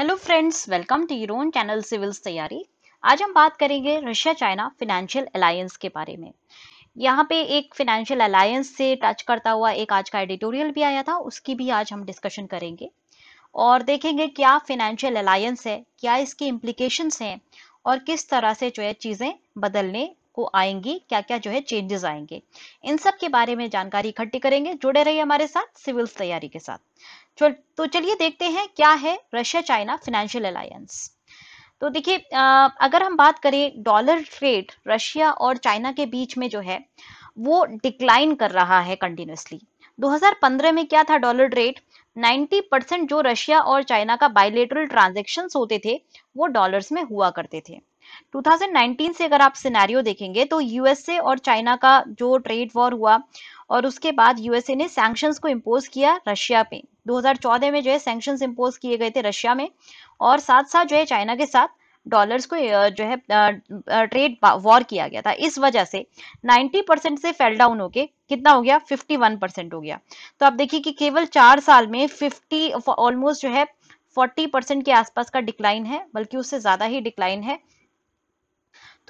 hello friends welcome to your own channel civils तैयारी आज हम बात करेंगे रशिया चाइना फिनेंशियल अलायंस के बारे में यहाँ पे एक फिनेंशियल अलायंस से टच करता हुआ एक आज का एडिटोरियल भी आया था उसकी भी आज हम डिस्कशन करेंगे और देखेंगे क्या फिनेंशियल अलायंस है क्या इसके इम्प्लीकेशंस हैं और किस तरह से जो है चीज़ें बदलने को आएंगी क्या क्या जो है चेंजेस आएंगे इन सब के बारे में जानकारी इकट्ठी करेंगे जुड़े रहिए हमारे साथ सिविल तैयारी के साथ तो चलिए देखते हैं क्या है रशिया चाइना फाइनेंशियल अलायंस तो देखिए अगर हम बात करें डॉलर रेट रशिया और चाइना के बीच में जो है वो डिक्लाइन कर रहा है कंटिन्यूसली 2015 में क्या था डॉलर रेट 90 परसेंट जो रशिया और चाइना का बायोलेटरल ट्रांजेक्शन होते थे वो डॉलर्स में हुआ करते थे 2019 से अगर आप सिनेरियो देखेंगे तो यूएसए और चाइना का जो ट्रेड वॉर हुआ और उसके बाद यूएसए ने सैंक्शंस को इम्पोज किया रशिया पे 2014 में जो है सैंक्शंस इम्पोज किए गए थे रशिया में और साथ साथ जो है चाइना के साथ डॉलर्स को जो है ट्रेड वॉर किया गया था इस वजह से 90 परसेंट से फेल डाउन होके कितना हो गया 51 परसेंट हो गया तो आप देखिए कि केवल चार साल में 50 ऑलमोस्ट जो है 40 परसेंट के आसपास का डिक्लाइन है बल्कि उससे ज्यादा ही डिक्लाइन है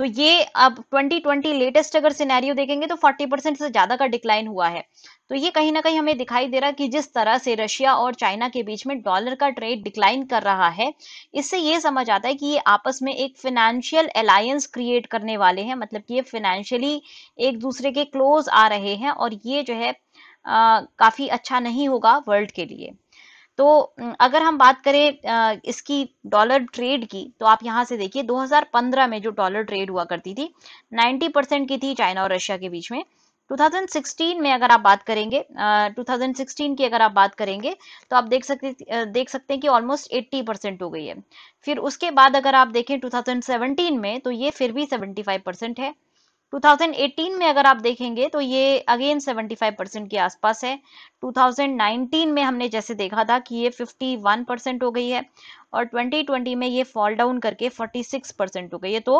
तो ये अब 2020 लेटेस्ट अगर सिनेरियो देखेंगे तो 40 परसेंट से ज्यादा का डिक्लाइन हुआ है तो ये कहीं ना कहीं हमें दिखाई दे रहा कि जिस तरह से रशिया और चाइना के बीच में डॉलर का ट्रेड डिक्लाइन कर रहा है इससे ये समझ आता है कि ये आपस में एक फिनेंशियल अलायंस क्रिएट करने वाले हैं मतलब कि ये फिनेंशियली एक दूसरे के क्लोज आ रहे हैं और ये जो है आ, काफी अच्छा नहीं होगा वर्ल्ड के लिए तो अगर हम बात करें इसकी डॉलर ट्रेड की तो आप यहाँ से देखिए 2015 में जो डॉलर ट्रेड हुआ करती थी 90 परसेंट की थी चाइना और रशिया के बीच में 2016 में अगर आप बात करेंगे 2016 की अगर आप बात करेंगे तो आप देख सकते देख सकते हैं कि ऑलमोस्ट 80 परसेंट हो गई है फिर उसके बाद अगर आप देखें 2017 में तो ये फिर भी 75 परसेंट है 2018 में अगर आप देखेंगे तो ये अगेन 75 परसेंट के आसपास है 2019 में हमने जैसे देखा था कि ये 51 परसेंट हो गई है और 2020 में ये फॉल डाउन करके 46 परसेंट हो गई है तो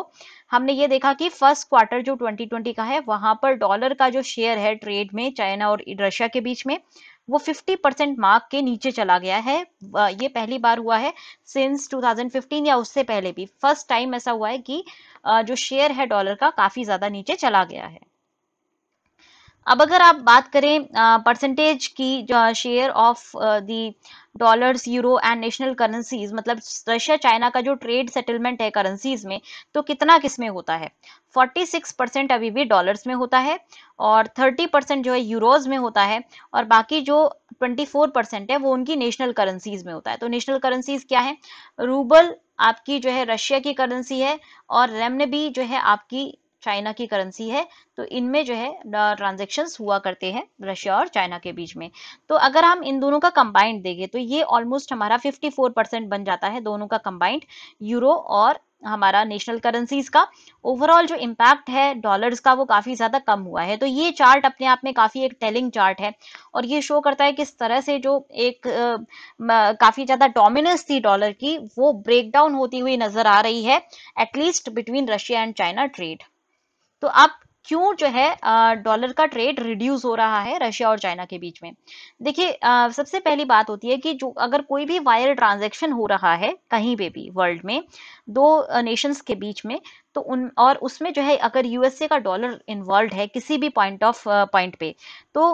हमने ये देखा कि फर्स्ट क्वार्टर जो 2020 का है वहां पर डॉलर का जो शेयर है ट्रेड में चाइना और रशिया के बीच में वो 50 परसेंट मार्क के नीचे चला गया है ये पहली बार हुआ है सिंस 2015 या उससे पहले भी फर्स्ट टाइम ऐसा हुआ है कि जो शेयर है डॉलर का काफ़ी ज़्यादा नीचे चला गया है अब अगर आप बात करें परसेंटेज की share of the dollars euro and national currencies मतलब रशिया चाइना का जो ट्रेड सेटलमेंट है करेंसीज में तो कितना किस में होता है 46 परसेंट अभी भी डॉलर्स में होता है और 30 परसेंट जो है यूरोज में होता है और बाकी जो 24 परसेंट है वो उनकी नेशनल करेंसीज में होता है तो नेशनल करेंसीज क्या है रूबल आपकी जो है रशिया की करेंसी है और रेमनेबी जो है आपकी चाइना की करेंसी है तो इनमें जो है ट्रांजेक्शन हुआ करते हैं रशिया और चाइना के बीच में तो अगर हम इन दोनों का कंबाइंड देखें तो ये ऑलमोस्ट हमारा 54 परसेंट बन जाता है दोनों का कंबाइंड यूरो और हमारा नेशनल करेंसीज का ओवरऑल जो इम्पैक्ट है डॉलर्स का वो काफ़ी ज़्यादा कम हुआ है तो ये चार्ट अपने आप में काफ़ी एक टेलिंग चार्ट है और ये शो करता है किस तरह से जो एक काफ़ी ज़्यादा डोमिनेंस थी डॉलर की वो ब्रेकडाउन होती हुई नज़र आ रही है at least between Russia and China trade तो अब क्यों जो है डॉलर का ट्रेड रिड्यूस हो रहा है रशिया और चाइना के बीच में देखिए सबसे पहली बात होती है कि जो अगर कोई भी वायर ट्रांजैक्शन हो रहा है कहीं पे भी वर्ल्ड में दो नेशंस के बीच में तो उन और उसमें जो है अगर यूएसए का डॉलर इन्वॉल्व है किसी भी पॉइंट ऑफ पॉइंट पे तो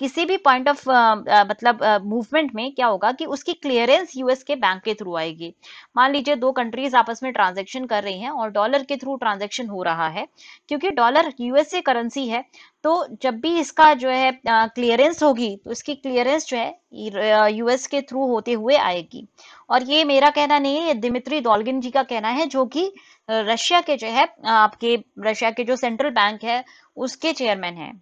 किसी भी पॉइंट ऑफ मतलब मूवमेंट में क्या होगा कि उसकी क्लियरेंस यूएस के बैंक के थ्रू आएगी मान लीजिए दो कंट्रीज आपस में ट्रांजेक्शन कर रही हैं और डॉलर के थ्रू ट्रांजेक्शन हो रहा है क्योंकि डॉलर यूएसए करेंसी है तो जब भी इसका जो है क्लियरेंस होगी तो इसकी क्लियरेंस जो है यूएस के थ्रू होते हुए आएगी और ये मेरा कहना नहीं है ये दिमित्री दौलगिन जी का कहना है जो कि रशिया के जो है आपके रशिया के जो सेंट्रल बैंक है उसके चेयरमैन है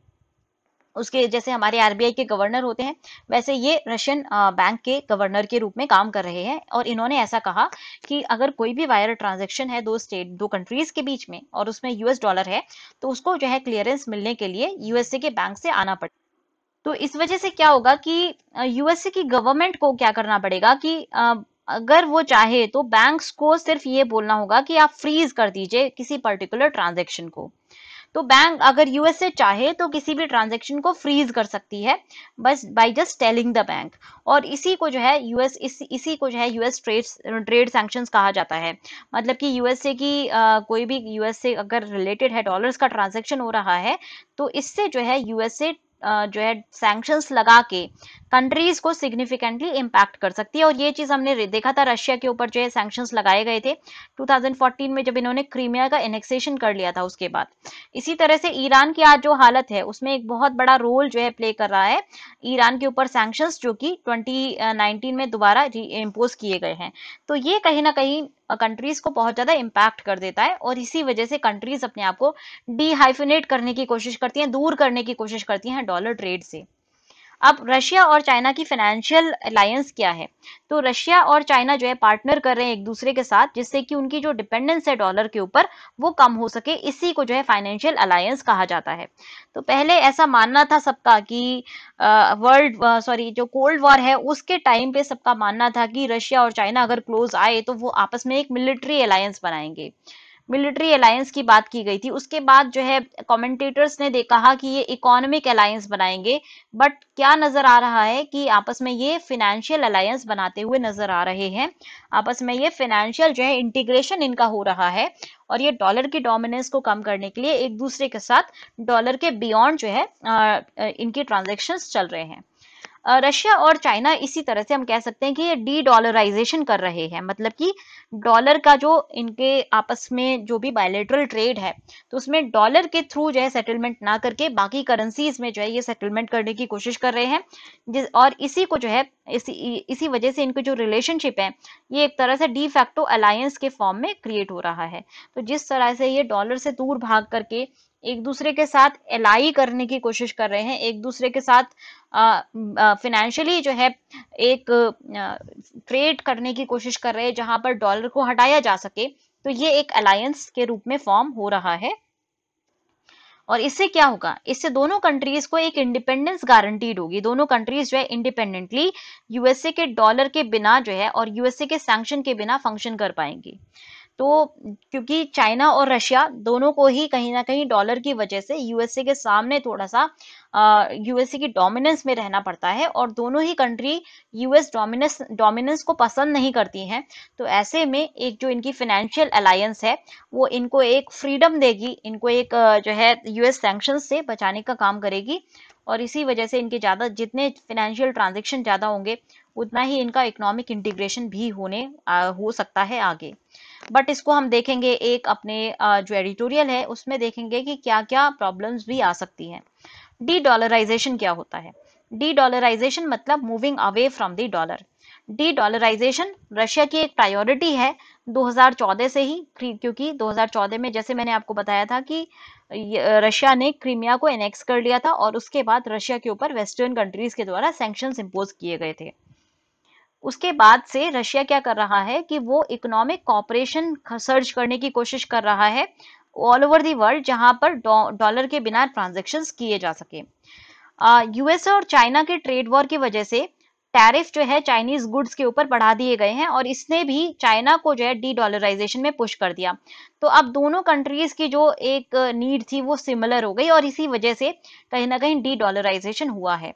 उसके जैसे हमारे आरबीआई के गवर्नर होते हैं वैसे ये रशियन बैंक के गवर्नर के रूप में काम कर रहे हैं और इन्होंने ऐसा कहा कि अगर कोई भी वायर ट्रांजेक्शन है दो स्टेट दो कंट्रीज के बीच में और उसमें यूएस डॉलर है तो उसको जो है क्लियरेंस मिलने के लिए यूएसए के बैंक से आना पड़ता तो इस वजह से क्या होगा कि यूएसए की गवर्नमेंट को क्या करना पड़ेगा कि अगर वो चाहे तो बैंक्स को सिर्फ ये बोलना होगा कि आप फ्रीज कर दीजिए किसी पर्टिकुलर ट्रांजेक्शन को तो बैंक अगर यूएसए चाहे तो किसी भी ट्रांजेक्शन को फ्रीज कर सकती है बस by just telling the bank और इसी को जो है यूएस इस, इसी को जो है यूएस ट्रेड ट्रेड सैंक्शन कहा जाता है मतलब कि यूएसए की आ, कोई भी यूएसए अगर रिलेटेड है डॉलर्स का ट्रांजेक्शन हो रहा है तो इससे जो है यूएसए जो है सैंक्शंस लगा के कंट्रीज को सिग्निफिकेंटली इंपैक्ट कर सकती है और ये चीज हमने देखा था रशिया के ऊपर जो है सैक्शन लगाए गए थे 2014 में जब इन्होंने क्रीमिया का एनेक्सेशन कर लिया था उसके बाद इसी तरह से ईरान की आज जो हालत है उसमें एक बहुत बड़ा रोल जो है प्ले कर रहा है ईरान के ऊपर सैंक्शन जो कि 2019 में दोबारा इम्पोज किए गए हैं तो ये कहीं ना कहीं कंट्रीज को बहुत ज्यादा इम्पैक्ट कर देता है और इसी वजह से कंट्रीज अपने आप को डिहाइफिनेट करने की कोशिश करती हैं दूर करने की कोशिश करती हैं डॉलर ट्रेड से अब रशिया और चाइना की फाइनेंशियल अलायंस क्या है तो रशिया और चाइना जो है पार्टनर कर रहे हैं एक दूसरे के साथ जिससे कि उनकी जो डिपेंडेंस है डॉलर के ऊपर वो कम हो सके इसी को जो है फाइनेंशियल अलायंस कहा जाता है तो पहले ऐसा मानना था सबका कि वर्ल्ड सॉरी जो कोल्ड वॉर है उसके टाइम पे सबका मानना था कि रशिया और चाइना अगर क्लोज आए तो वो आपस में एक मिलिट्री अलायंस बनाएंगे मिलिट्री अलायंस की बात की गई थी उसके बाद जो है कमेंटेटर्स ने कहा कि ये इकोनॉमिक अलायंस बनाएंगे बट क्या नजर आ रहा है कि आपस में ये फिनेंशियल अलायंस बनाते हुए नजर आ रहे हैं आपस में ये फिनेंशियल जो है इंटीग्रेशन इनका हो रहा है और ये डॉलर की डोमिनेंस को कम करने के लिए एक दूसरे के साथ डॉलर के बियॉन्ड जो है इनकी ट्रांजेक्शन चल रहे हैं रशिया और चाइना इसी तरह से हम कह सकते हैं कि ये डी डॉलराइजेशन कर रहे हैं मतलब कि डॉलर का जो इनके आपस में जो भी बायोलेटरल ट्रेड है तो उसमें डॉलर के थ्रू जो है सेटलमेंट ना करके बाकी करेंसीज में जो है ये सेटलमेंट करने की कोशिश कर रहे हैं और इसी को जो है इसी इसी वजह से इनके जो रिलेशनशिप है ये एक तरह से डी फैक्टो अलायंस के फॉर्म में क्रिएट हो रहा है तो जिस तरह से ये डॉलर से दूर भाग करके एक दूसरे के साथ एलाई करने की कोशिश कर रहे हैं एक दूसरे के साथ फिनेंशियली जो है एक ट्रेड करने की कोशिश कर रहे हैं जहां पर डॉलर को हटाया जा सके तो ये एक अलायंस के रूप में फॉर्म हो रहा है और इससे क्या होगा इससे दोनों कंट्रीज को एक इंडिपेंडेंस गारंटीड होगी दोनों कंट्रीज जो है इंडिपेंडेंटली यूएसए के डॉलर के बिना जो है और यूएसए के सैंक्शन के बिना फंक्शन कर पाएंगी तो क्योंकि चाइना और रशिया दोनों को ही कहीं ना कहीं डॉलर की वजह से यूएसए के सामने थोड़ा सा यूएसए की डोमिनेंस में रहना पड़ता है और दोनों ही कंट्री यूएस डोमिनेंस डोमिनेंस को पसंद नहीं करती हैं तो ऐसे में एक जो इनकी फाइनेंशियल अलायंस है वो इनको एक फ्रीडम देगी इनको एक जो है यूएस सेंक्शन से बचाने का काम करेगी और इसी वजह से इनके ज़्यादा जितने फाइनेंशियल ट्रांजेक्शन ज़्यादा होंगे उतना ही इनका इकोनॉमिक इंटीग्रेशन भी होने आ, हो सकता है आगे बट इसको हम देखेंगे एक अपने जो एडिटोरियल है उसमें देखेंगे कि क्या क्या प्रॉब्लम्स भी आ सकती हैं डी डॉलराइजेशन क्या होता है डी डॉलराइजेशन मतलब moving away from the dollar dedollarization Russia की एक प्रायोरिटी है 2014 से ही क्योंकि 2014 में जैसे मैंने आपको बताया था कि रशिया ने क्रीमिया को एनेक्स कर लिया था और उसके बाद रशिया के ऊपर वेस्टर्न कंट्रीज के द्वारा सेंक्शन इम्पोज किए गए थे उसके बाद से रशिया क्या कर रहा है कि वो इकोनॉमिक कॉपरेशन सर्च करने की कोशिश कर रहा है ऑल ओवर दी वर्ल्ड जहां पर डॉलर के बिना ट्रांजेक्शन किए जा सके यूएसए और चाइना के ट्रेड वॉर की वजह से टैरिफ जो है चाइनीज गुड्स के ऊपर बढ़ा दिए गए हैं और इसने भी चाइना को जो है डी डॉलराइजेशन में पुश कर दिया तो अब दोनों कंट्रीज की जो एक नीड थी वो सिमिलर हो गई और इसी वजह से कहीं ना कहीं डी डॉलराइजेशन हुआ है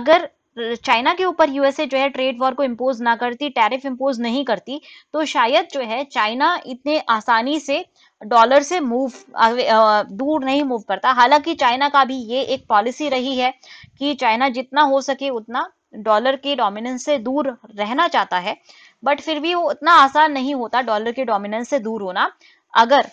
अगर चाइना के ऊपर यूएसए जो है ट्रेड वॉर को इम्पोज ना करती टैरिफ इम्पोज नहीं करती तो शायद जो है चाइना इतने आसानी से डॉलर से मूव दूर नहीं मूव करता हालांकि चाइना का भी ये एक पॉलिसी रही है कि चाइना जितना हो सके उतना डॉलर के डोमिनेंस से दूर रहना चाहता है बट फिर भी वो उतना आसान नहीं होता डॉलर के डोमिनेंस से दूर होना अगर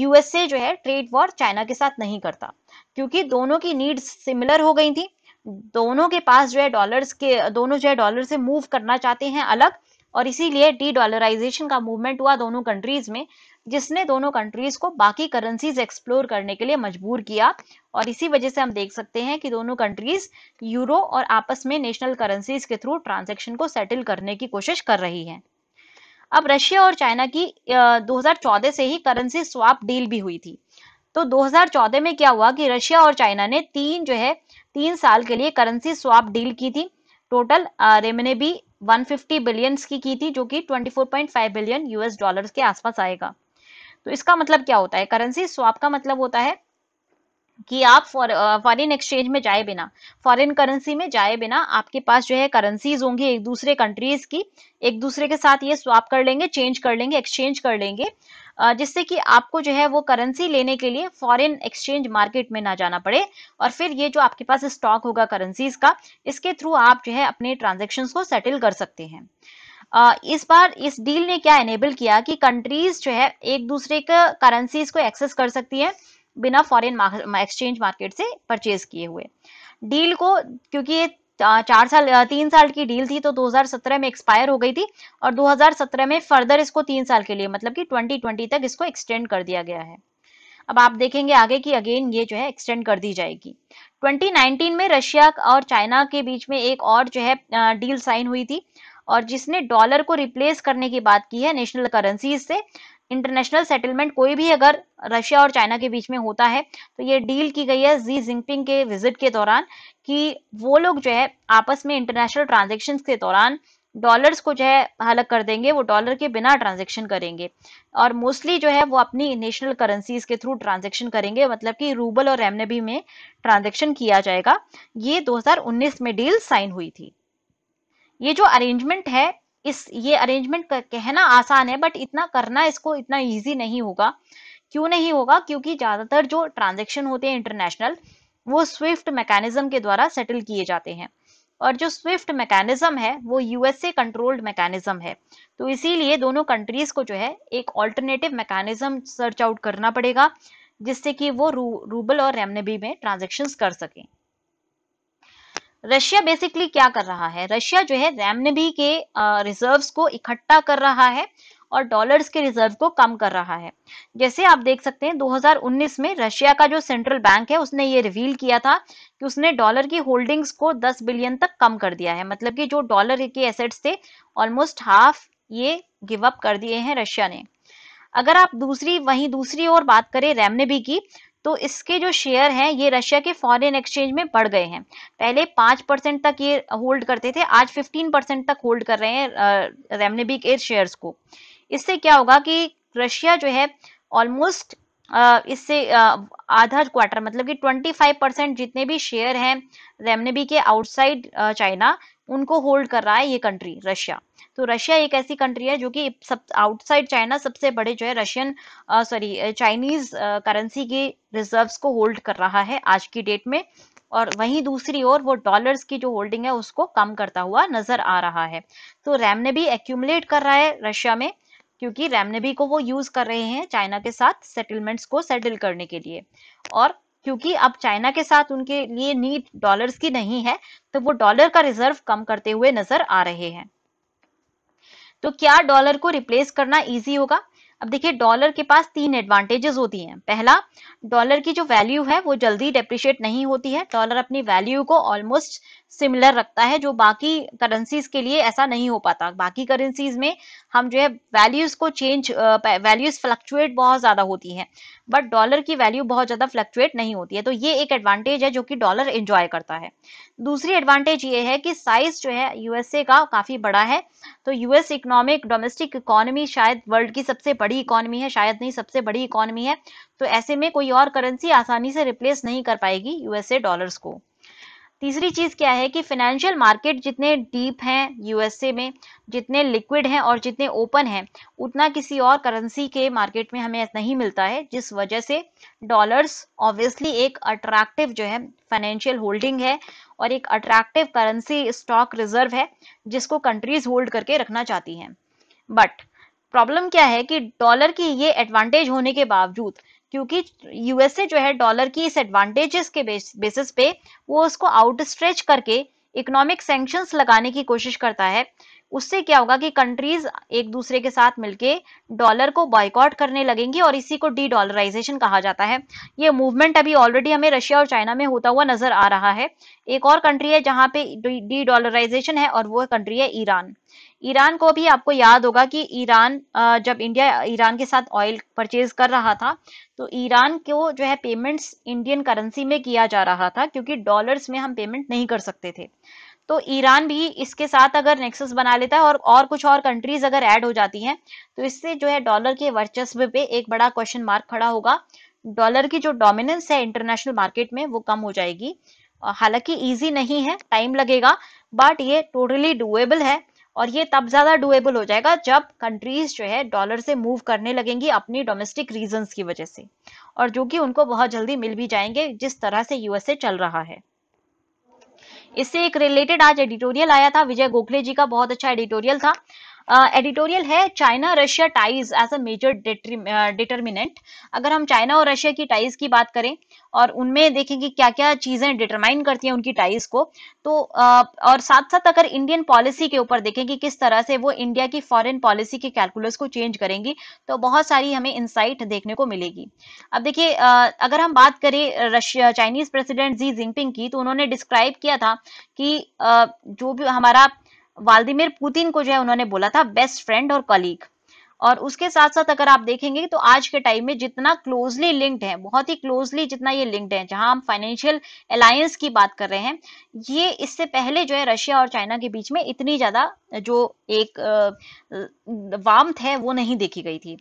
यूएसए जो है ट्रेड वॉर चाइना के साथ नहीं करता क्योंकि दोनों की नीड्स सिमिलर हो गई थी दोनों के पास जो है डॉलर्स के दोनों जो है डॉलर से मूव करना चाहते हैं अलग और इसीलिए डी डॉलराइजेशन का मूवमेंट हुआ दोनों कंट्रीज में जिसने दोनों कंट्रीज को बाकी करेंसीज एक्सप्लोर करने के लिए मजबूर किया और इसी वजह से हम देख सकते हैं कि दोनों कंट्रीज यूरो और आपस में नेशनल करेंसीज के थ्रू ट्रांजेक्शन को सेटल करने की कोशिश कर रही है अब रशिया और चाइना की दो से ही करेंसी स्वाप डील भी हुई थी तो 2014 में क्या हुआ कि रशिया और चाइना ने तीन जो है तीन साल के लिए करेंसी स्वाप डील की थी टोटल रेमने भी 150 बिलियंस की की थी जो कि 24.5 बिलियन यूएस डॉलर्स के आसपास आएगा तो इसका मतलब क्या होता है करेंसी स्वाप का मतलब होता है कि आप फॉरेन एक्सचेंज में जाए बिना फॉरेन करेंसी में जाए बिना आपके पास जो है करेंसीज होंगी एक दूसरे कंट्रीज की एक दूसरे के साथ ये स्वाप कर लेंगे चेंज कर लेंगे एक्सचेंज कर लेंगे जिससे कि आपको जो है वो करेंसी लेने के लिए फॉरेन एक्सचेंज मार्केट में ना जाना पड़े और फिर ये जो आपके पास स्टॉक होगा करेंसीज का इसके थ्रू आप जो है अपने ट्रांजेक्शन को सेटल कर सकते हैं इस बार इस डील ने क्या एनेबल किया कि कंट्रीज जो है एक दूसरे के करेंसीज को एक्सेस कर सकती है बिना फॉरेन एक्सचेंज मार्केट से परचेज किए हुए डील को क्योंकि ये चार साल तीन साल की डील थी तो 2017 में एक्सपायर हो गई थी और 2017 में फर्दर इसको तीन साल के लिए मतलब कि 2020 तक इसको एक्सटेंड कर दिया गया है अब आप देखेंगे आगे की अगेन ये जो है एक्सटेंड कर दी जाएगी 2019 में रशिया और चाइना के बीच में एक और जो है डील साइन हुई थी और जिसने डॉलर को रिप्लेस करने की बात की है नेशनल करेंसीज से इंटरनेशनल सेटलमेंट कोई भी अगर रशिया और चाइना के बीच में होता है तो ये डील की गई है जी जिनपिंग के विजिट के दौरान कि वो लोग जो है आपस में इंटरनेशनल ट्रांजेक्शन के दौरान डॉलर्स को जो है हलक कर देंगे वो डॉलर के बिना ट्रांजेक्शन करेंगे और मोस्टली जो है वो अपनी नेशनल करेंसीज के थ्रू ट्रांजेक्शन करेंगे मतलब कि रूबल और रेमनेबी में ट्रांजेक्शन किया जाएगा ये 2019 में डील साइन हुई थी ये जो अरेंजमेंट है इस ये अरेंजमेंट कहना आसान है बट इतना करना इसको इतना ईजी नहीं होगा क्यों नहीं होगा क्योंकि ज़्यादातर जो ट्रांजेक्शन होते हैं इंटरनेशनल वो स्विफ्ट मैकेनिज्म के द्वारा सेटल किए जाते हैं और जो स्विफ्ट मैकेनिज्म है वो यूएसए कंट्रोल्ड मैकेनिज्म है तो इसीलिए दोनों कंट्रीज को जो है एक ऑल्टरनेटिव मैकेनिज्म सर्च आउट करना पड़ेगा जिससे कि वो रू, रूबल और रेमनेबी में ट्रांजेक्शन कर सकें रशिया बेसिकली क्या कर रहा है रशिया जो है रैमनेबी के रिजर्व्स को इकट्ठा कर रहा है और डॉलर्स के रिजर्व को कम कर रहा है जैसे आप देख सकते हैं 2019 में रशिया का जो सेंट्रल बैंक है उसने ये रिवील किया था कि उसने डॉलर की होल्डिंग्स को 10 बिलियन तक कम कर दिया है मतलब कि जो डॉलर के एसेट्स थे ऑलमोस्ट हाफ ये गिव अप कर दिए हैं रशिया ने अगर आप दूसरी वहीं दूसरी ओर बात करें रेमनेबी की तो इसके जो शेयर हैं ये रशिया के फॉरेन एक्सचेंज में बढ़ गए हैं पहले पांच परसेंट तक ये होल्ड करते थे आज फिफ्टीन परसेंट तक होल्ड कर रहे हैं रेमनेबिक एयर शेयर्स को इससे क्या होगा कि रशिया जो है ऑलमोस्ट इससे आधा क्वार्टर मतलब कि 25 परसेंट जितने भी शेयर हैं रेमनेबी के आउटसाइड चाइना उनको होल्ड कर रहा है ये कंट्री रशिया तो रशिया एक ऐसी कंट्री है जो कि सब आउटसाइड चाइना सबसे बड़े जो है रशियन सॉरी चाइनीज करेंसी की रिजर्व्स को होल्ड कर रहा है आज की डेट में और वहीं दूसरी ओर वो डॉलर्स की जो होल्डिंग है उसको कम करता हुआ नजर आ रहा है तो रैम ने भी एक्यूमुलेट कर रहा है रशिया में क्योंकि रेमनेबी को वो यूज कर रहे हैं चाइना के साथ सेटलमेंट्स को सेटल करने के लिए और क्योंकि अब चाइना के साथ उनके लिए नीड डॉलर्स की नहीं है तो वो डॉलर का रिजर्व कम करते हुए नजर आ रहे हैं तो क्या डॉलर को रिप्लेस करना इजी होगा अब देखिए डॉलर के पास तीन एडवांटेजेस होती हैं पहला डॉलर की जो वैल्यू है वो जल्दी डेप्रिशिएट नहीं होती है डॉलर अपनी वैल्यू को ऑलमोस्ट सिमिलर रखता है जो बाकी करेंसीज के लिए ऐसा नहीं हो पाता बाकी करेंसीज में हम जो है वैल्यूज को चेंज वैल्यूज फ्लक्चुएट बहुत ज़्यादा होती है बट डॉलर की वैल्यू बहुत ज़्यादा फ्लक्चुएट नहीं होती है तो ये एक एडवांटेज है जो कि डॉलर एंजॉय करता है दूसरी एडवांटेज ये है कि साइज जो है यूएसए का काफ़ी बड़ा है तो यूएस इकोनॉमिक डोमेस्टिक इकोनॉमी शायद वर्ल्ड की सबसे बड़ी इकोनॉमी है शायद नहीं सबसे बड़ी इकोनॉमी है तो ऐसे में कोई और करेंसी आसानी से रिप्लेस नहीं कर पाएगी यूएसए डॉलर्स को तीसरी चीज़ क्या है कि फाइनेंशियल मार्केट जितने डीप हैं यूएसए में जितने लिक्विड हैं और जितने ओपन हैं उतना किसी और करेंसी के मार्केट में हमें नहीं मिलता है जिस वजह से डॉलर्स ऑब्वियसली एक अट्रैक्टिव जो है फाइनेंशियल होल्डिंग है और एक अट्रैक्टिव करेंसी स्टॉक रिजर्व है जिसको कंट्रीज होल्ड करके रखना चाहती हैं बट प्रॉब्लम क्या है कि डॉलर की ये एडवांटेज होने के बावजूद क्योंकि यूएसए जो है डॉलर की इस एडवांटेजेस के बेसिस पे वो उसको आउट स्ट्रेच करके इकोनॉमिक सेंक्शंस लगाने की कोशिश करता है उससे क्या होगा कि कंट्रीज एक दूसरे के साथ मिलके डॉलर को बॉयकॉट करने लगेंगी और इसी को डी डॉलराइजेशन कहा जाता है ये मूवमेंट अभी ऑलरेडी हमें रशिया और चाइना में होता हुआ नजर आ रहा है एक और कंट्री है जहाँ पे डी डॉलराइजेशन है और वो कंट्री है ईरान ईरान को भी आपको याद होगा कि ईरान जब इंडिया ईरान के साथ ऑयल परचेज कर रहा था तो ईरान को जो है पेमेंट्स इंडियन करेंसी में किया जा रहा था क्योंकि डॉलर्स में हम पेमेंट नहीं कर सकते थे तो ईरान भी इसके साथ अगर नेक्सस बना लेता है और और कुछ और कंट्रीज अगर ऐड हो जाती हैं तो इससे जो है डॉलर के वर्चस्व पे एक बड़ा क्वेश्चन मार्क खड़ा होगा डॉलर की जो डोमिनेंस है इंटरनेशनल मार्केट में वो कम हो जाएगी हालांकि इजी नहीं है टाइम लगेगा बट ये टोटली डुएबल है और ये तब ज्यादा डुएबल हो जाएगा जब कंट्रीज जो है डॉलर से मूव करने लगेंगी अपनी डोमेस्टिक रीजंस की वजह से और जो कि उनको बहुत जल्दी मिल भी जाएंगे जिस तरह से यूएसए चल रहा है इससे एक रिलेटेड आज एडिटोरियल आया था विजय गोखले जी का बहुत अच्छा एडिटोरियल था एडिटोरियल है China Russia ties as a major determinant अगर हम चाइना और रशिया की टाइज की बात करें और उनमें देखें कि क्या क्या चीज़ें डिटरमाइन करती हैं उनकी टाइज को तो आ, और साथ साथ अगर इंडियन पॉलिसी के ऊपर देखें कि किस तरह से वो इंडिया की फॉरेन पॉलिसी के कैलकुलस को चेंज करेंगी तो बहुत सारी हमें इंसाइट देखने को मिलेगी अब देखिए अगर हम बात करें Russia Chinese president Xi Jinping की तो उन्होंने डिस्क्राइब किया था कि आ, जो भी हमारा वाल्दिमिर पुतिन को जो है उन्होंने बोला था बेस्ट फ्रेंड और कलीग और उसके साथ साथ अगर आप देखेंगे तो आज के टाइम में जितना क्लोजली लिंक्ड है बहुत ही क्लोजली जितना ये लिंक्ड है जहां हम फाइनेंशियल अलायंस की बात कर रहे हैं ये इससे पहले जो है रशिया और चाइना के बीच में इतनी ज्यादा जो एक वाम है वो नहीं देखी गई थी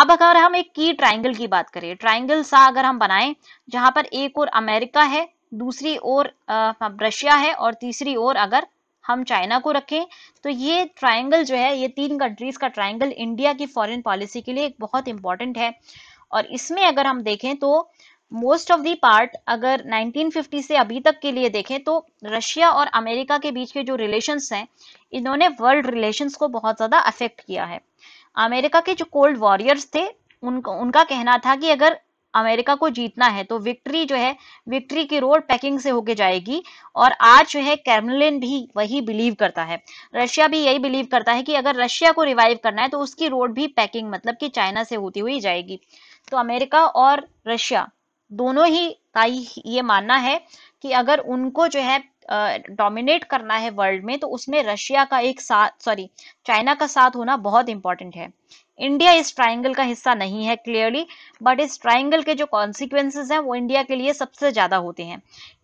अब अगर हम एक की ट्राइंगल की बात करें ट्राइंगल सा अगर हम बनाए जहां पर एक और अमेरिका है दूसरी ओर रशिया है और तीसरी ओर अगर हम चाइना को रखें तो ये ट्राइंगल जो है ये तीन कंट्रीज का ट्राइंगल इंडिया की फॉरेन पॉलिसी के लिए एक बहुत इंपॉर्टेंट है और इसमें अगर हम देखें तो मोस्ट ऑफ दी पार्ट अगर 1950 से अभी तक के लिए देखें तो रशिया और अमेरिका के बीच के जो रिलेशंस हैं इन्होंने वर्ल्ड रिलेशंस को बहुत ज़्यादा अफेक्ट किया है अमेरिका के जो कोल्ड वॉरियर्स थे उनका उनका कहना था कि अगर अमेरिका को जीतना है तो विक्ट्री जो है विक्ट्री की रोड पैकिंग से होके जाएगी और आज जो है कैमलिन भी वही बिलीव करता है रशिया भी यही बिलीव करता है कि अगर रशिया को रिवाइव करना है तो उसकी रोड भी पैकिंग मतलब कि चाइना से होती हुई जाएगी तो अमेरिका और रशिया दोनों ही का ये मानना है कि अगर उनको जो है डोमिनेट करना है वर्ल्ड में तो उसमें रशिया का एक साथ सॉरी चाइना का साथ होना बहुत इंपॉर्टेंट है इंडिया इस ट्राइंगल का हिस्सा नहीं है क्लियरली बट इस ट्राइंगल के जो कॉन्सिक्वेंसेज हैं वो इंडिया के लिए सबसे ज़्यादा होते हैं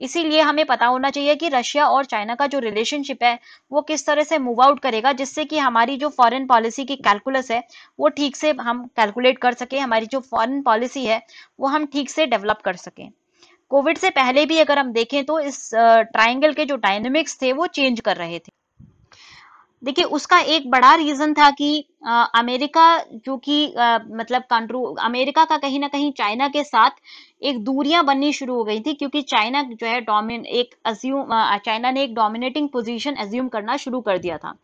इसीलिए हमें पता होना चाहिए कि रशिया और चाइना का जो रिलेशनशिप है वो किस तरह से मूव आउट करेगा जिससे कि हमारी जो फॉरेन पॉलिसी की कैलकुलस है वो ठीक से हम कैलकुलेट कर सकें हमारी जो फॉरेन पॉलिसी है वो हम ठीक से डेवलप कर सकें कोविड से पहले भी अगर हम देखें तो इस ट्राइंगल के जो डायनेमिक्स थे वो चेंज कर रहे थे देखिए उसका एक बड़ा रीजन था कि आ, अमेरिका जो कि मतलब कंट्रो अमेरिका का कहीं ना कहीं चाइना के साथ एक दूरियां बननी शुरू हो गई थी क्योंकि चाइना जो है डोमिन एक अज्यूम चाइना ने एक डोमिनेटिंग पोजीशन एज्यूम करना शुरू कर दिया था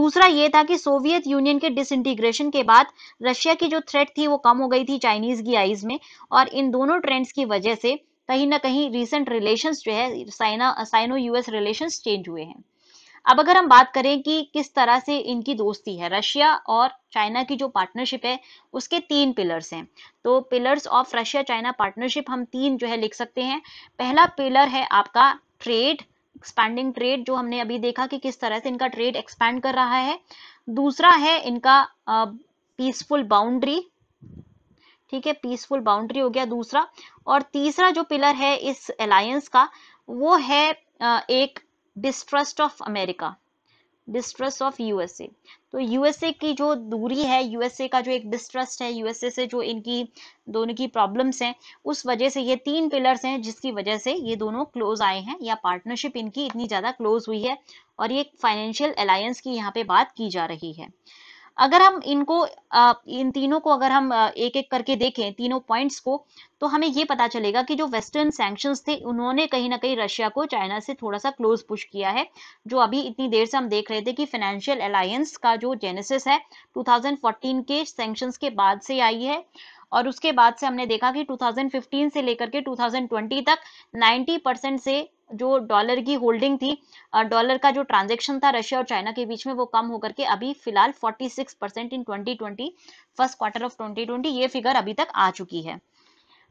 दूसरा ये था कि सोवियत यूनियन के डिसइंटीग्रेशन के बाद रशिया की जो थ्रेट थी वो कम हो गई थी चाइनीज की आईज में और इन दोनों ट्रेंड्स की वजह से कहीं ना कहीं रिसेंट रिलेशंस जो है साइना साइनो यूएस रिलेशंस चेंज हुए हैं अब अगर हम बात करें कि किस तरह से इनकी दोस्ती है रशिया और चाइना की जो पार्टनरशिप है उसके तीन पिलर्स हैं तो pillars of Russia China partnership हम तीन जो है लिख सकते हैं पहला पिलर है आपका ट्रेड एक्सपैंडिंग ट्रेड जो हमने अभी देखा कि किस तरह से इनका ट्रेड एक्सपैंड कर रहा है दूसरा है इनका पीसफुल बाउंड्री ठीक है पीसफुल बाउंड्री हो गया दूसरा और तीसरा जो पिलर है इस अलायंस का वो है एक distrust of America distrust of USA तो यूएसए की जो दूरी है यूएसए का जो एक डिस्ट्रस्ट है यूएसए से जो इनकी दोनों की प्रॉब्लम्स हैं उस वजह से ये तीन पिलर्स हैं जिसकी वजह से ये दोनों क्लोज आए हैं या पार्टनरशिप इनकी इतनी ज़्यादा क्लोज हुई है और ये फाइनेंशियल अलायंस की यहाँ पे बात की जा रही है अगर हम इनको इन तीनों को अगर हम एक एक करके देखें तीनों पॉइंट्स को तो हमें ये पता चलेगा कि जो वेस्टर्न सैंक्शंस थे उन्होंने कहीं ना कहीं रशिया को चाइना से थोड़ा सा क्लोज पुश किया है जो अभी इतनी देर से हम देख रहे थे कि फाइनेंशियल अलायंस का जो जेनेसिस है 2014 के सैंक्शंस के बाद से आई है और उसके बाद से हमने देखा कि 2015 से लेकर के 2020 तक 90 परसेंट से जो डॉलर की होल्डिंग थी डॉलर का जो ट्रांजेक्शन था रशिया और चाइना के बीच में वो कम होकर के अभी फिलहाल 46 percent in 2020 first quarter of 2020 ये फिगर अभी तक आ चुकी है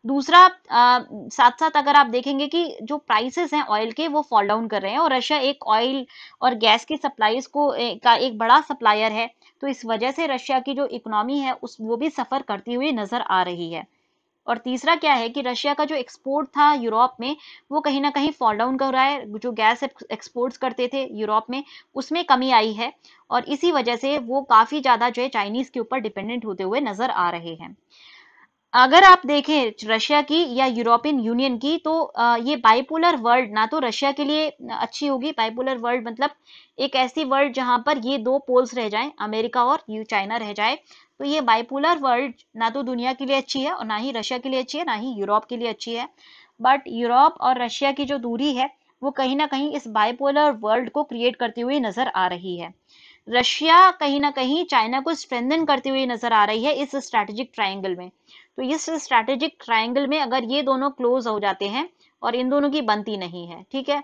दूसरा आ, साथ साथ अगर आप देखेंगे कि जो प्राइसेस हैं ऑयल के वो फॉल डाउन कर रहे हैं और रशिया एक ऑयल और गैस की सप्लाईज को का एक बड़ा सप्लायर है तो इस वजह से रशिया की जो इकोनॉमी है उस वो भी सफ़र करती हुई नज़र आ रही है और तीसरा क्या है कि रशिया का जो एक्सपोर्ट था यूरोप में वो कहीं ना कहीं फॉल डाउन कर रहा है जो गैस एक्सपोर्ट्स करते थे यूरोप में उसमें कमी आई है और इसी वजह से वो काफ़ी ज़्यादा जो है चाइनीज़ के ऊपर डिपेंडेंट होते हुए नज़र आ रहे हैं अगर आप देखें रशिया की या यूरोपियन यूनियन की तो ये बाइपोलर वर्ल्ड ना तो रशिया के लिए अच्छी होगी बाइपोलर वर्ल्ड मतलब एक ऐसी वर्ल्ड जहां पर ये दो पोल्स रह जाएं अमेरिका और यू चाइना रह जाए तो ये बाइपोलर वर्ल्ड ना तो दुनिया के लिए अच्छी है और ना ही रशिया के लिए अच्छी है ना ही यूरोप के लिए अच्छी है बट यूरोप और रशिया की जो दूरी है वो कहीं ना कहीं इस बाइपोलर वर्ल्ड को क्रिएट करती हुई नजर आ रही है रशिया कहीं ना कहीं चाइना को स्ट्रेंथन करती हुई नजर आ रही है इस स्ट्रेटेजिक ट्राइंगल में तो इस स्ट्रैटेजिक ट्राइंगल में अगर ये दोनों क्लोज हो जाते हैं और इन दोनों की बनती नहीं है ठीक है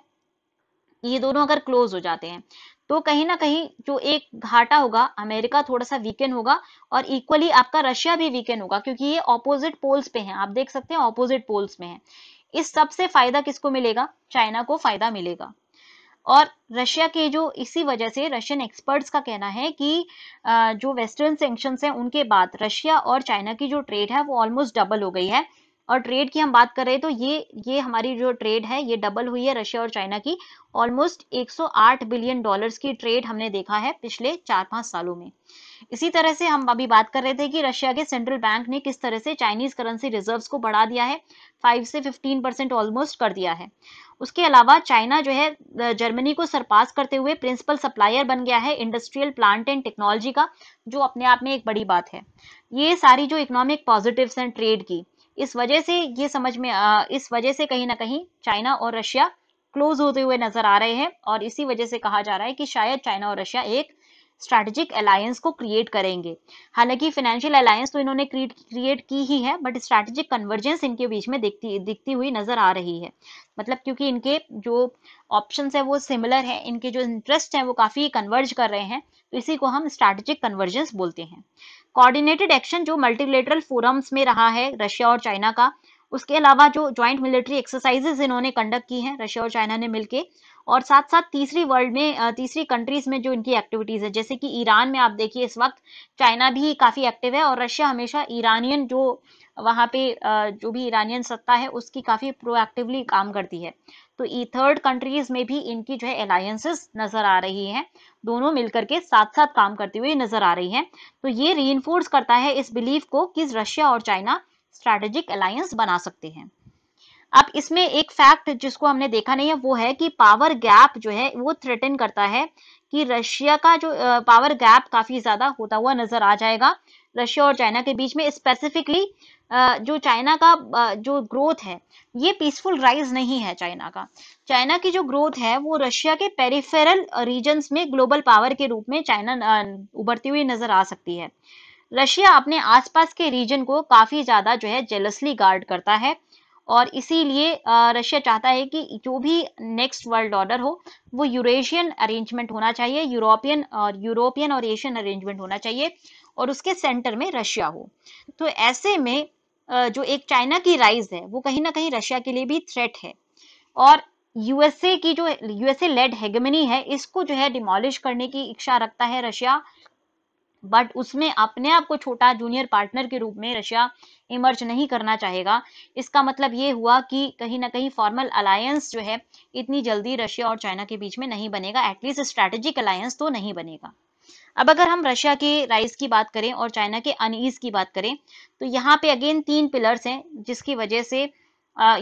ये दोनों अगर क्लोज हो जाते हैं तो कहीं ना कहीं जो एक घाटा होगा अमेरिका थोड़ा सा वीकेंड होगा और इक्वली आपका रशिया भी वीकेंड होगा क्योंकि ये ऑपोजिट पोल्स पे हैं आप देख सकते हैं ऑपोजिट पोल्स में है इस सबसे फायदा किसको मिलेगा चाइना को फायदा मिलेगा और रशिया के जो इसी वजह से रशियन एक्सपर्ट्स का कहना है कि जो वेस्टर्न सेंक्शन हैं उनके बाद रशिया और चाइना की जो ट्रेड है वो ऑलमोस्ट डबल हो गई है और ट्रेड की हम बात कर रहे हैं तो ये ये हमारी जो ट्रेड है ये डबल हुई है रशिया और चाइना की ऑलमोस्ट 108 बिलियन डॉलर्स की ट्रेड हमने देखा है पिछले चार पांच सालों में इसी तरह से हम अभी बात कर रहे थे कि रशिया के सेंट्रल बैंक ने किस तरह से चाइनीज करेंसी रिजर्व को बढ़ा दिया है फाइव से फिफ्टीन परसेंट ऑलमोस्ट कर दिया है उसके अलावा चाइना जो है जर्मनी को सरपास करते हुए प्रिंसिपल सप्लायर बन गया है इंडस्ट्रियल प्लांट एंड टेक्नोलॉजी का जो अपने आप में एक बड़ी बात है ये सारी जो इकोनॉमिक पॉजिटिव्स हैं ट्रेड की इस वजह से ये समझ में आ, इस वजह से कहीं ना कहीं चाइना और रशिया क्लोज होते हुए नजर आ रहे हैं और इसी वजह से कहा जा रहा है कि शायद चाइना और रशिया एक स्ट्रैटेजिक अलायंस को क्रिएट करेंगे हालांकि फाइनेंशियल अलायंस तो इन्होंने क्रिएट की ही है बट स्ट्रैटेजिक कन्वर्जेंस इनके बीच में दिखती दिखती हुई नजर आ रही है मतलब क्योंकि इनके जो ऑप्शन है वो सिमिलर है इनके जो इंटरेस्ट है वो काफ़ी कन्वर्ज कर रहे हैं तो इसी को हम स्ट्रैटेजिक कन्वर्जेंस बोलते हैं कोऑर्डिनेटेड एक्शन जो मल्टीलेटरल फोरम्स में रहा है रशिया और चाइना का उसके अलावा जो ज्वाइंट मिलिट्री एक्सरसाइजेस इन्होंने कंडक्ट की हैं रशिया और चाइना ने मिलकर और साथ साथ तीसरी वर्ल्ड में तीसरी कंट्रीज में जो इनकी एक्टिविटीज़ है जैसे कि ईरान में आप देखिए इस वक्त चाइना भी काफ़ी एक्टिव है और रशिया हमेशा ईरानियन जो वहां पे जो भी ईरानियन सत्ता है उसकी काफ़ी प्रोएक्टिवली काम करती है तो ई थर्ड कंट्रीज में भी इनकी जो है अलायंसेस नज़र आ रही हैं दोनों मिलकर के साथ साथ काम करती हुई नज़र आ रही हैं तो ये री करता है इस बिलीव को कि रशिया और चाइना स्ट्रेटेजिक अलायंस बना सकते हैं अब इसमें एक फैक्ट जिसको हमने देखा नहीं है वो है कि पावर गैप जो है वो थ्रेटन करता है कि रशिया का जो पावर गैप काफी ज्यादा होता हुआ नजर आ जाएगा रशिया और चाइना के बीच में स्पेसिफिकली जो चाइना का जो ग्रोथ है ये पीसफुल राइज नहीं है चाइना का चाइना की जो ग्रोथ है वो रशिया के पेरिफेरल रीजन्स में ग्लोबल पावर के रूप में चाइना उभरती हुई नजर आ सकती है रशिया अपने आसपास के रीजन को काफी ज्यादा जो है जेलसली गार्ड करता है और इसीलिए रशिया चाहता है कि जो भी नेक्स्ट वर्ल्ड ऑर्डर हो वो यूरेशियन अरेंजमेंट होना चाहिए यूरोपियन और यूरोपियन और एशियन अरेंजमेंट होना चाहिए और उसके सेंटर में रशिया हो तो ऐसे में जो एक चाइना की राइज है वो कहीं ना कहीं रशिया के लिए भी थ्रेट है और यूएसए की जो यूएसए लेड हेगमनी है इसको जो है डिमोलिश करने की इच्छा रखता है रशिया बट उसमें अपने आप को छोटा जूनियर पार्टनर के रूप में रशिया इमर्ज नहीं करना चाहेगा इसका मतलब ये हुआ कि कहीं ना कहीं फॉर्मल अलायंस जो है इतनी जल्दी रशिया और चाइना के बीच में नहीं बनेगा एटलीस्ट स्ट्रैटेजिक अलायंस तो नहीं बनेगा अब अगर हम रशिया के राइस की बात करें और चाइना के अनईज की बात करें तो यहाँ पे अगेन तीन पिलर्स हैं जिसकी वजह से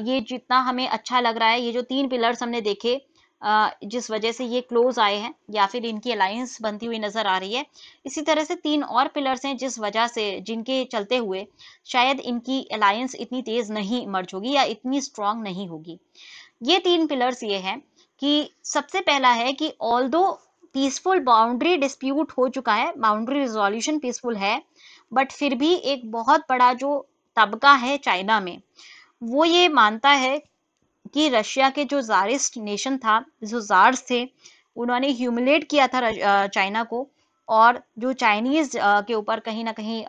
ये जितना हमें अच्छा लग रहा है ये जो तीन पिलर्स हमने देखे जिस वजह से ये क्लोज आए हैं या फिर इनकी अलायंस बनती हुई नजर आ रही है इसी तरह से तीन और पिलर्स हैं जिस वजह से जिनके चलते हुए शायद इनकी अलायंस इतनी तेज नहीं मर्ज होगी या इतनी स्ट्रांग नहीं होगी ये तीन पिलर्स ये हैं कि सबसे पहला है कि ऑल दो पीसफुल बाउंड्री डिस्प्यूट हो चुका है बाउंड्री रिजोल्यूशन पीसफुल है बट फिर भी एक बहुत बड़ा जो तबका है चाइना में वो ये मानता है कि रशिया के जो जारिस्ट नेशन था जो जार्स थे उन्होंने ह्यूमिलेट किया था चाइना को और जो चाइनीज़ के ऊपर कहीं ना कहीं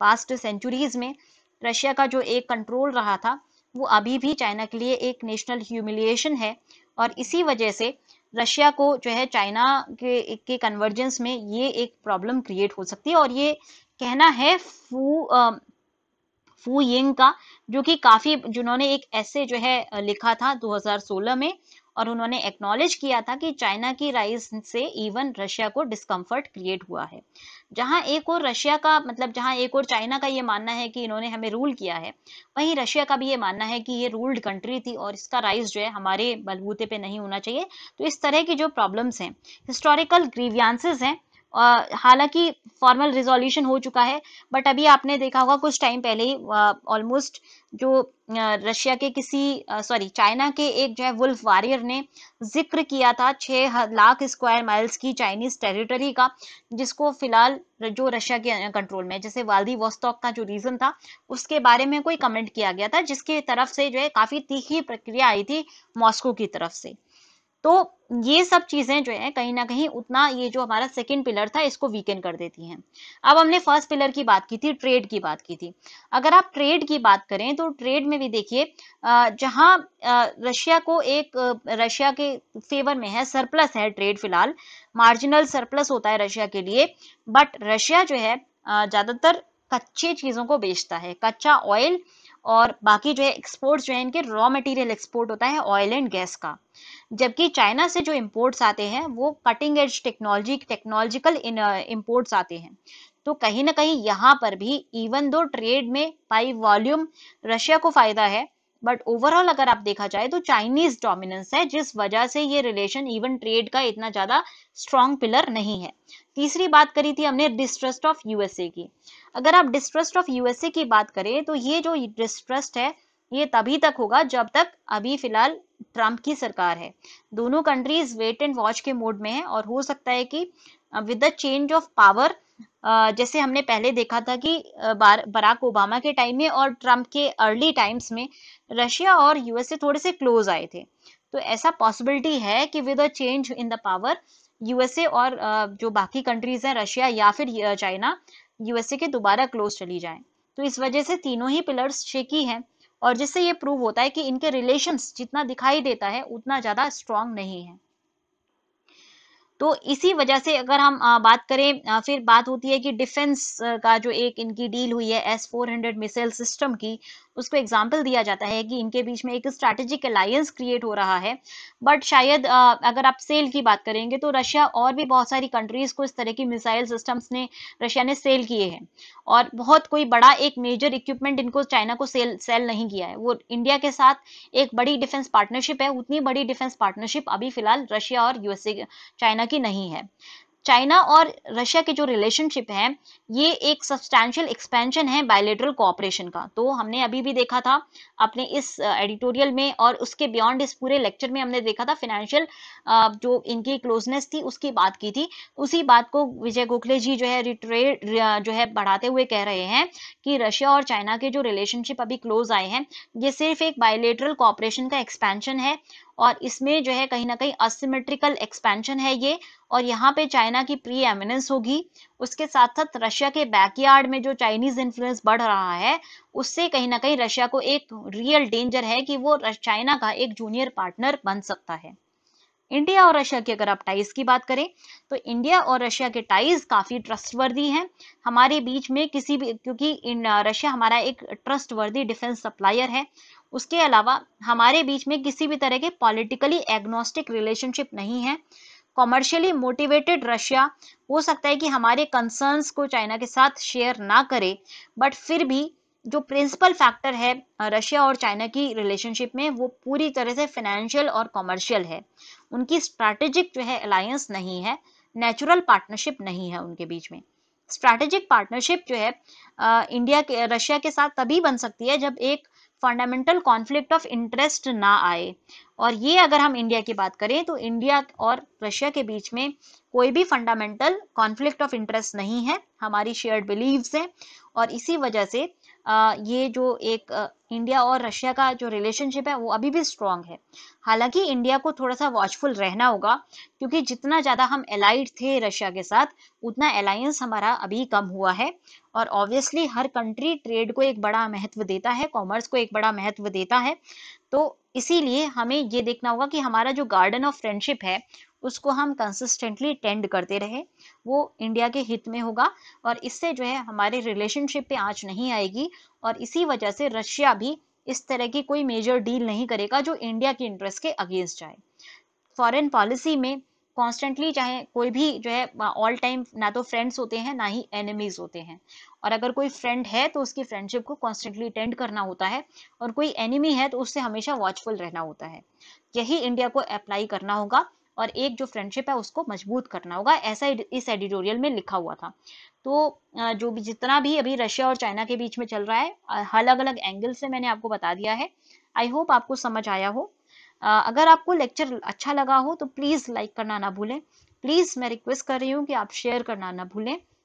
पास्ट सेंचुरीज़ में रशिया का जो एक कंट्रोल रहा था वो अभी भी चाइना के लिए एक नेशनल ह्यूमिलिएशन है और इसी वजह से रशिया को जो है चाइना के के कन्वर्जेंस में ये एक प्रॉब्लम क्रिएट हो सकती है और ये कहना है फू आ, फू यिंग का जो कि काफी जिन्होंने एक ऐसे जो है लिखा था 2016 में और उन्होंने एक्नॉलेज किया था कि चाइना की राइज से इवन रशिया को डिस्कम्फर्ट क्रिएट हुआ है जहां एक और रशिया का मतलब जहां एक और चाइना का ये मानना है कि इन्होंने हमें रूल किया है वहीं रशिया का भी ये मानना है कि ये रूल्ड कंट्री थी और इसका राइज जो है हमारे बलबूते पे नहीं होना चाहिए तो इस तरह की जो प्रॉब्लम्स हैं हिस्टोरिकल ग्रीवियांसेज हैं हालांकि फॉर्मल रिजोल्यूशन हो चुका है बट अभी आपने देखा होगा कुछ टाइम पहले ही ऑलमोस्ट जो रशिया के किसी सॉरी चाइना के एक जो है वुल्फ वारियर ने जिक्र किया था छः लाख स्क्वायर माइल्स की चाइनीज टेरिटरी का जिसको फिलहाल जो रशिया के कंट्रोल में जैसे वाली वोस्तोक का जो रीजन था उसके बारे में कोई कमेंट किया गया था जिसके तरफ से जो है काफ़ी तीखी प्रक्रिया आई थी मॉस्को की तरफ से तो ये सब चीज़ें जो है कहीं ना कहीं उतना ये जो हमारा सेकेंड पिलर था इसको वीकेंड कर देती हैं अब हमने फर्स्ट पिलर की बात की थी ट्रेड की बात की थी अगर आप ट्रेड की बात करें तो ट्रेड में भी देखिए जहां रशिया को एक रशिया के फेवर में है सरप्लस है ट्रेड फिलहाल मार्जिनल सरप्लस होता है रशिया के लिए बट रशिया जो है ज़्यादातर कच्चे चीज़ों को बेचता है कच्चा ऑयल और बाकी जो है एक्सपोर्ट्स जो है इनके रॉ मटेरियल एक्सपोर्ट होता है ऑयल एंड गैस का जबकि चाइना से जो इम्पोर्ट्स आते हैं वो cutting edge technology technological imports आते हैं तो कहीं ना कहीं यहाँ पर भी इवन दो ट्रेड में बाई वॉल्यूम रशिया को फायदा है बट ओवरऑल अगर आप देखा जाए तो चाइनीज डोमिनेंस है जिस वजह से ये रिलेशन इवन ट्रेड का इतना ज्यादा स्ट्रॉन्ग पिलर नहीं है तीसरी बात करी थी हमने डिस्ट्रस्ट ऑफ यूएसए की अगर आप डिस्ट्रस्ट ऑफ यूएसए की बात करें तो ये जो डिस्ट्रस्ट है ये तभी तक होगा जब तक अभी फिलहाल ट्रंप की सरकार है दोनों कंट्रीज वेट एंड वॉच के मोड में है और हो सकता है कि with the change of power जैसे हमने पहले देखा था कि बराक ओबामा के टाइम में और ट्रंप के अर्ली टाइम्स में रशिया और यूएसए थोड़े से क्लोज आए थे तो ऐसा पॉसिबिलिटी है कि with a change in the power USA और जो बाकी कंट्रीज हैं रशिया या फिर चाइना यूएसए के दोबारा क्लोज चली जाए तो इस वजह से तीनों ही पिलर्स शेकी हैं और जिससे ये प्रूव होता है कि इनके रिलेशन जितना दिखाई देता है उतना ज़्यादा स्ट्रांग नहीं है तो इसी वजह से अगर हम बात करें फिर बात होती है कि डिफेंस का जो एक इनकी डील हुई है S four hundred missile system की उसको एग्जाम्पल दिया जाता है कि इनके बीच में एक स्ट्रेटेजिक अलायंस क्रिएट हो रहा है बट शायद अगर आप सेल की बात करेंगे तो रशिया और भी बहुत सारी कंट्रीज को इस तरह की मिसाइल सिस्टम्स ने रशिया ने सेल किए हैं और बहुत कोई बड़ा एक मेजर इक्विपमेंट इनको चाइना को सेल सेल नहीं किया है वो इंडिया के साथ एक बड़ी डिफेंस पार्टनरशिप है उतनी बड़ी डिफेंस पार्टनरशिप अभी फिलहाल रशिया और यूएसए चाइना की नहीं है चाइना और रशिया के जो रिलेशनशिप है ये एक सब्सटैंशियल एक्सपेंशन है बायोलेटरल कोऑपरेशन का तो हमने अभी भी देखा था अपने इस एडिटोरियल uh, में और उसके बियॉन्ड इस पूरे लेक्चर में हमने देखा था फाइनेंशियल जो इनकी क्लोजनेस थी उसकी बात की थी उसी बात को विजय गोखले जी जो है रिट्रेड जो है बढ़ाते हुए कह रहे हैं कि रशिया और चाइना के जो रिलेशनशिप अभी क्लोज आए हैं ये सिर्फ एक बायोलेटरल कॉपरेशन का एक्सपेंशन है और इसमें जो है कहीं ना कहीं असिमेट्रिकल एक्सपेंशन है ये और यहाँ पे चाइना की प्री एमिनेंस होगी उसके साथ साथ रशिया के बैकयार्ड में जो चाइनीज इन्फ्लुएंस बढ़ रहा है उससे कहीं ना कहीं रशिया को एक रियल डेंजर है कि वो चाइना का एक जूनियर पार्टनर बन सकता है इंडिया और रशिया की अगर आप टाइज की बात करें तो इंडिया और रशिया के टाइज काफ़ी ट्रस्टवर्दी हैं हमारे बीच में किसी भी क्योंकि रशिया हमारा एक ट्रस्टवर्दी डिफेंस सप्लायर है उसके अलावा हमारे बीच में किसी भी तरह के पॉलिटिकली एग्नोस्टिक रिलेशनशिप नहीं है कॉमर्शियली मोटिवेटेड रशिया हो सकता है कि हमारे कंसर्न्स को चाइना के साथ शेयर ना करे बट फिर भी जो प्रिंसिपल फैक्टर है रशिया और चाइना की रिलेशनशिप में वो पूरी तरह से फाइनेंशियल और कॉमर्शियल है उनकी स्ट्रैटेजिक जो है अलायंस नहीं है नेचुरल पार्टनरशिप नहीं है उनके बीच में स्ट्रैटेजिक पार्टनरशिप जो है आ, इंडिया के रशिया के साथ तभी बन सकती है जब एक फंडामेंटल कॉन्फ्लिक्ट ऑफ इंटरेस्ट ना आए और ये अगर हम इंडिया की बात करें तो इंडिया और रशिया के बीच में कोई भी फंडामेंटल कॉन्फ्लिक्ट ऑफ इंटरेस्ट नहीं है हमारी शेयर्ड बिलीव्स हैं और इसी वजह से ये जो एक इंडिया और रशिया का जो रिलेशनशिप है वो अभी भी स्ट्रांग है हालांकि इंडिया को थोड़ा सा वॉचफुल रहना होगा क्योंकि जितना ज़्यादा हम एलाइड थे रशिया के साथ उतना अलायंस हमारा अभी कम हुआ है और ऑब्वियसली हर कंट्री ट्रेड को एक बड़ा महत्व देता है कॉमर्स को एक बड़ा महत्व देता है तो इसीलिए हमें ये देखना होगा कि हमारा जो गार्डन ऑफ फ्रेंडशिप है उसको हम कंसिस्टेंटली टेंड करते रहे वो इंडिया के हित में होगा और इससे जो है हमारे रिलेशनशिप पे आँच नहीं आएगी और इसी वजह से रशिया भी इस तरह की कोई मेजर डील नहीं करेगा जो इंडिया के इंटरेस्ट के अगेंस्ट जाए फॉरेन पॉलिसी में कॉन्स्टेंटली चाहे कोई भी जो है ऑल टाइम ना तो फ्रेंड्स होते हैं ना ही एनिमीज होते हैं और अगर कोई फ्रेंड है तो उसकी फ्रेंडशिप को कॉन्स्टेंटली टेंड करना होता है और कोई एनिमी है तो उससे हमेशा वॉचफुल रहना होता है यही इंडिया को अप्लाई करना होगा और एक जो फ्रेंडशिप है उसको मजबूत करना होगा ऐसा इस एडिटोरियल में लिखा हुआ था तो जो भी जितना भी अभी रशिया और चाइना के बीच में चल रहा है अलग अलग एंगल से मैंने आपको बता दिया है आई होप आपको समझ आया हो अगर आपको लेक्चर अच्छा लगा हो तो प्लीज़ लाइक करना ना भूलें प्लीज़ मैं रिक्वेस्ट कर रही हूँ कि आप शेयर करना ना भूलें